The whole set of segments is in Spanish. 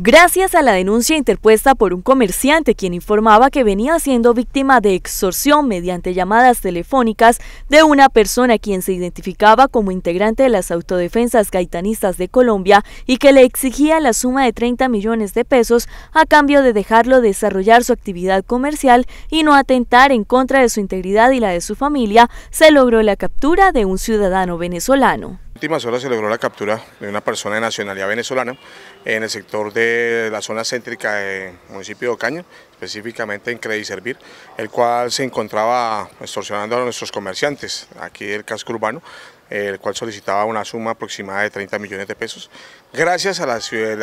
Gracias a la denuncia interpuesta por un comerciante quien informaba que venía siendo víctima de extorsión mediante llamadas telefónicas de una persona quien se identificaba como integrante de las autodefensas gaitanistas de Colombia y que le exigía la suma de 30 millones de pesos a cambio de dejarlo desarrollar su actividad comercial y no atentar en contra de su integridad y la de su familia, se logró la captura de un ciudadano venezolano últimas horas se logró la captura de una persona de nacionalidad venezolana en el sector de la zona céntrica del municipio de Ocaña, específicamente en Credit Servir, el cual se encontraba extorsionando a nuestros comerciantes aquí del casco urbano, el cual solicitaba una suma aproximada de 30 millones de pesos. Gracias a la,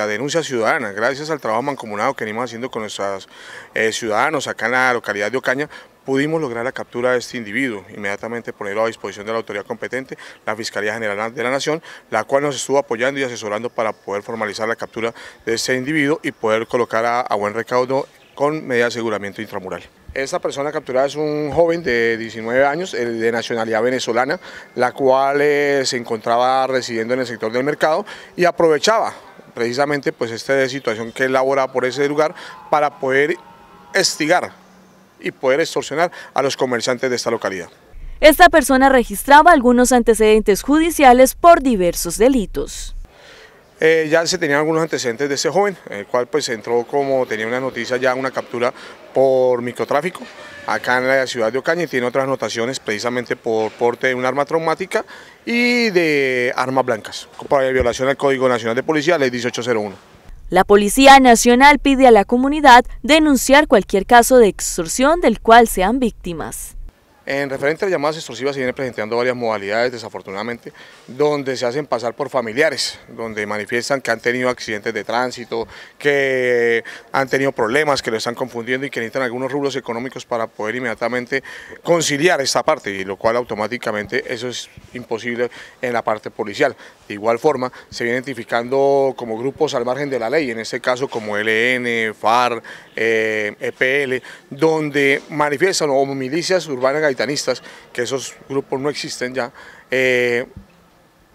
denuncia ciudadana, gracias al trabajo mancomunado que venimos haciendo con nuestros eh, ciudadanos acá en la localidad de Ocaña, Pudimos lograr la captura de este individuo, inmediatamente ponerlo a disposición de la autoridad competente, la Fiscalía General de la Nación, la cual nos estuvo apoyando y asesorando para poder formalizar la captura de este individuo y poder colocar a, buen recaudo con medida de aseguramiento intramural. Esta persona capturada es un joven de 19 años, eh, de nacionalidad venezolana, la cual eh, se encontraba residiendo en el sector del mercado y aprovechaba precisamente pues esta situación que elabora por ese lugar para poder estigar y poder extorsionar a los comerciantes de esta localidad. Esta persona registraba algunos antecedentes judiciales por diversos delitos. Eh, ya se tenían algunos antecedentes de ese joven, el cual pues entró como tenía una noticia ya, una captura por microtráfico acá en la ciudad de Ocaña y tiene otras anotaciones precisamente por porte de un arma traumática y de armas blancas, por violación al Código Nacional de Policía, ley 1801. La Policía Nacional pide a la comunidad denunciar cualquier caso de extorsión del cual sean víctimas. En referente a llamadas extorsivas se vienen presentando varias modalidades, desafortunadamente, donde se hacen pasar por familiares, donde manifiestan que han tenido accidentes de tránsito, que han tenido problemas, que lo están confundiendo y que necesitan algunos rubros económicos para poder inmediatamente conciliar esta parte, y lo cual automáticamente eso es imposible en la parte policial. De igual forma, se viene identificando como grupos al margen de la ley, en este caso como LN, FAR, EPL, eh, e donde manifiestan o milicias urbanas gaitanistas, que esos grupos no existen ya, eh,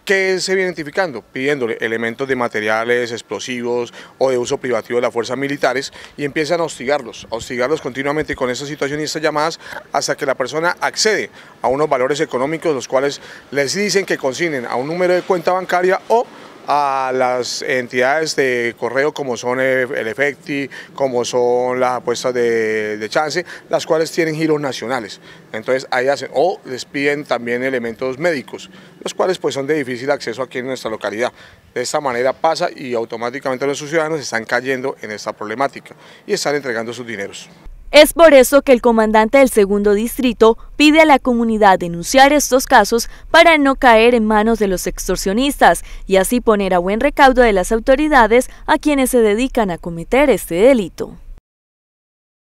que se viene identificando? Pidiéndole elementos de materiales explosivos o de uso privativo de las fuerzas militares y empiezan a hostigarlos, a hostigarlos continuamente con esa situación y estas llamadas hasta que la persona accede a unos valores económicos los cuales les dicen que consignen a un número de cuenta bancaria o a las entidades de correo como son el Efecti, como son las apuestas de, chance, las cuales tienen giros nacionales. Entonces ahí hacen, o les piden también elementos médicos, los cuales pues son de difícil acceso aquí en nuestra localidad. De esta manera pasa y automáticamente los ciudadanos están cayendo en esta problemática y están entregando sus dineros. Es por eso que el comandante del segundo distrito pide a la comunidad denunciar estos casos para no caer en manos de los extorsionistas y así poner a buen recaudo de las autoridades a quienes se dedican a cometer este delito.